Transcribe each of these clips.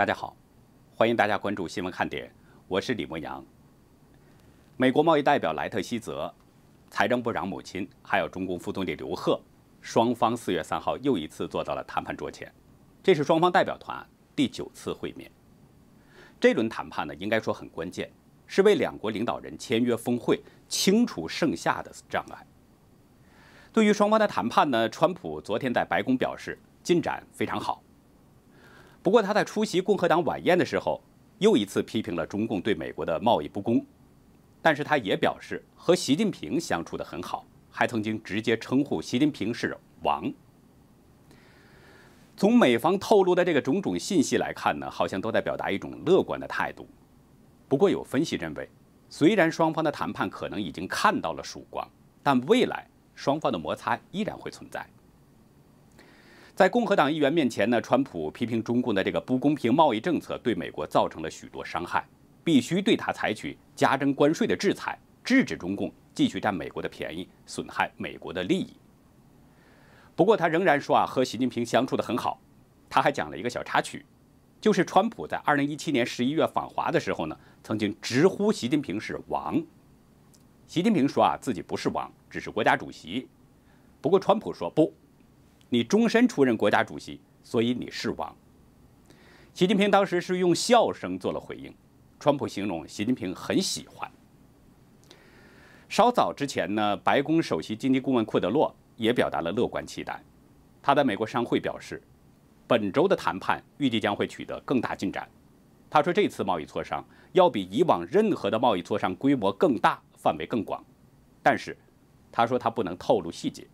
大家好，欢迎大家关注新闻看点，我是李莫阳。美国贸易代表莱特希泽、财政部长母亲，还有中共副总理刘鹤，双方四月三号又一次坐到了谈判桌前，这是双方代表团第九次会面。这轮谈判呢，应该说很关键，是为两国领导人签约峰会清除剩下的障碍。对于双方的谈判呢，川普昨天在白宫表示进展非常好。不过他在出席共和党晚宴的时候，又一次批评了中共对美国的贸易不公，但是他也表示和习近平相处得很好，还曾经直接称呼习近平是王。从美方透露的这个种种信息来看呢，好像都在表达一种乐观的态度。不过有分析认为，虽然双方的谈判可能已经看到了曙光，但未来双方的摩擦依然会存在。在共和党议员面前呢，川普批评中共的这个不公平贸易政策对美国造成了许多伤害，必须对他采取加征关税的制裁，制止中共继续占美国的便宜，损害美国的利益。不过他仍然说啊，和习近平相处的很好。他还讲了一个小插曲，就是川普在2017年11月访华的时候呢，曾经直呼习近平是王。习近平说啊，自己不是王，只是国家主席。不过川普说不。你终身出任国家主席，所以你是王。习近平当时是用笑声做了回应。川普形容习近平很喜欢。稍早之前呢，白宫首席经济顾问库德洛也表达了乐观期待。他在美国商会表示，本周的谈判预计将会取得更大进展。他说这次贸易磋商要比以往任何的贸易磋商规模更大、范围更广，但是他说他不能透露细节。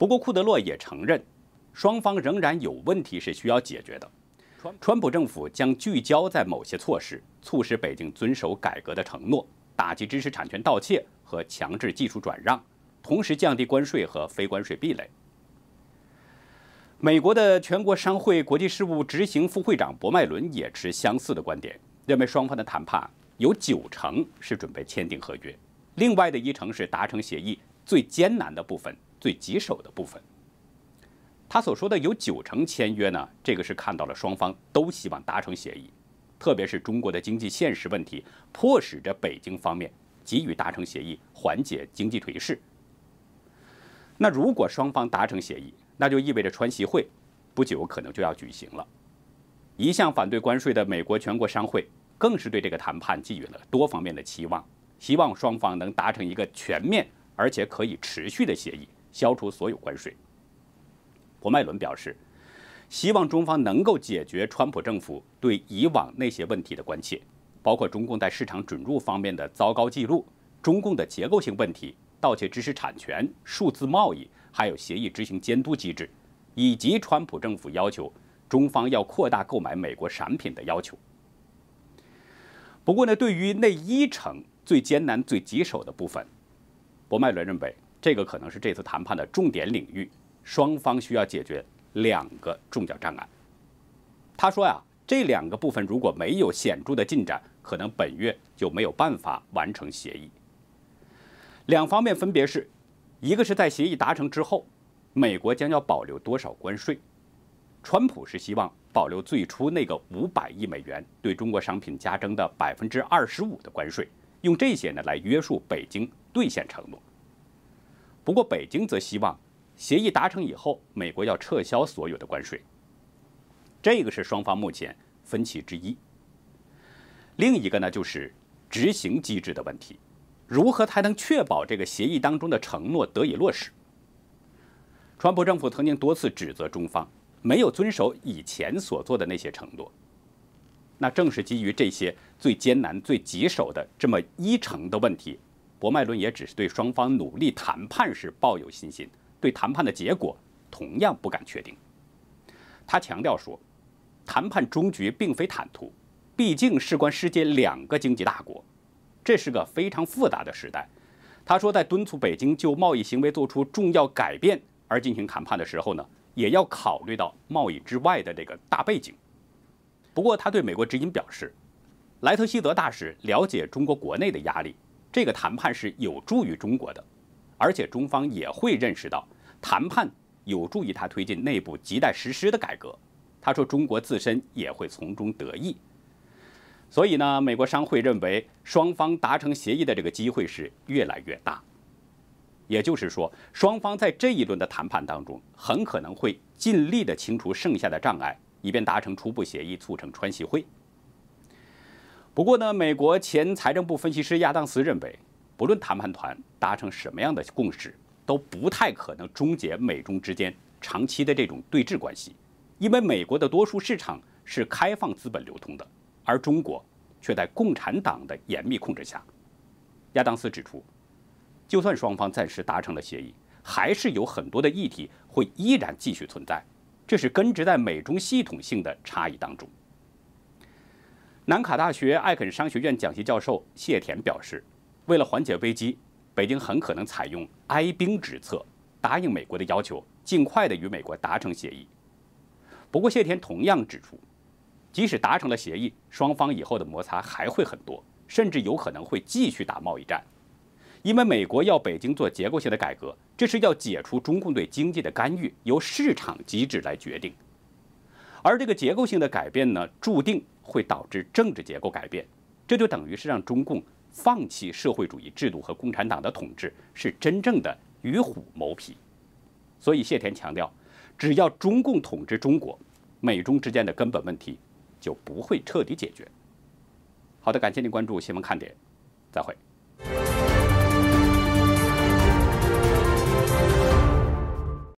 不过，库德洛也承认，双方仍然有问题是需要解决的。川普政府将聚焦在某些措施，促使北京遵守改革的承诺，打击知识产权盗窃和强制技术转让，同时降低关税和非关税壁垒。美国的全国商会国际事务执行副会长博麦伦也持相似的观点，认为双方的谈判有九成是准备签订合约，另外的一成是达成协议最艰难的部分。最棘手的部分，他所说的有九成签约呢，这个是看到了双方都希望达成协议，特别是中国的经济现实问题，迫使着北京方面急于达成协议，缓解经济颓势。那如果双方达成协议，那就意味着川习会不久可能就要举行了。一向反对关税的美国全国商会更是对这个谈判寄予了多方面的期望，希望双方能达成一个全面而且可以持续的协议。消除所有关税。博麦伦表示，希望中方能够解决川普政府对以往那些问题的关切，包括中共在市场准入方面的糟糕记录、中共的结构性问题、盗窃知识产权、数字贸易，还有协议执行监督机制，以及川普政府要求中方要扩大购买美国产品的要求。不过呢，对于那一成最艰难、最棘手的部分，博麦伦认为。这个可能是这次谈判的重点领域，双方需要解决两个重要障碍。他说呀，这两个部分如果没有显著的进展，可能本月就没有办法完成协议。两方面分别是，一个是在协议达成之后，美国将要保留多少关税？川普是希望保留最初那个五百亿美元对中国商品加征的百分之二十五的关税，用这些呢来约束北京兑现承诺。不过，北京则希望协议达成以后，美国要撤销所有的关税。这个是双方目前分歧之一。另一个呢，就是执行机制的问题，如何才能确保这个协议当中的承诺得以落实？川普政府曾经多次指责中方没有遵守以前所做的那些承诺，那正是基于这些最艰难、最棘手的这么一成的问题。博麦伦也只是对双方努力谈判时抱有信心，对谈判的结果同样不敢确定。他强调说，谈判终局并非坦途，毕竟事关世界两个经济大国，这是个非常复杂的时代。他说，在敦促北京就贸易行为做出重要改变而进行谈判的时候呢，也要考虑到贸易之外的这个大背景。不过，他对美国之音表示，莱特希德大使了解中国国内的压力。这个谈判是有助于中国的，而且中方也会认识到谈判有助于他推进内部亟待实施的改革。他说中国自身也会从中得益，所以呢，美国商会认为双方达成协议的这个机会是越来越大。也就是说，双方在这一轮的谈判当中很可能会尽力的清除剩下的障碍，以便达成初步协议，促成川西会。不过呢，美国前财政部分析师亚当斯认为，不论谈判团达成什么样的共识，都不太可能终结美中之间长期的这种对峙关系，因为美国的多数市场是开放资本流通的，而中国却在共产党的严密控制下。亚当斯指出，就算双方暂时达成了协议，还是有很多的议题会依然继续存在，这是根植在美中系统性的差异当中。南卡大学艾肯商学院讲席教授谢田表示，为了缓解危机，北京很可能采用哀兵之策，答应美国的要求，尽快的与美国达成协议。不过，谢田同样指出，即使达成了协议，双方以后的摩擦还会很多，甚至有可能会继续打贸易战，因为美国要北京做结构性的改革，这是要解除中共对经济的干预，由市场机制来决定。而这个结构性的改变呢，注定会导致政治结构改变，这就等于是让中共放弃社会主义制度和共产党的统治，是真正的与虎谋皮。所以谢田强调，只要中共统治中国，美中之间的根本问题就不会彻底解决。好的，感谢您关注新闻看点，再会。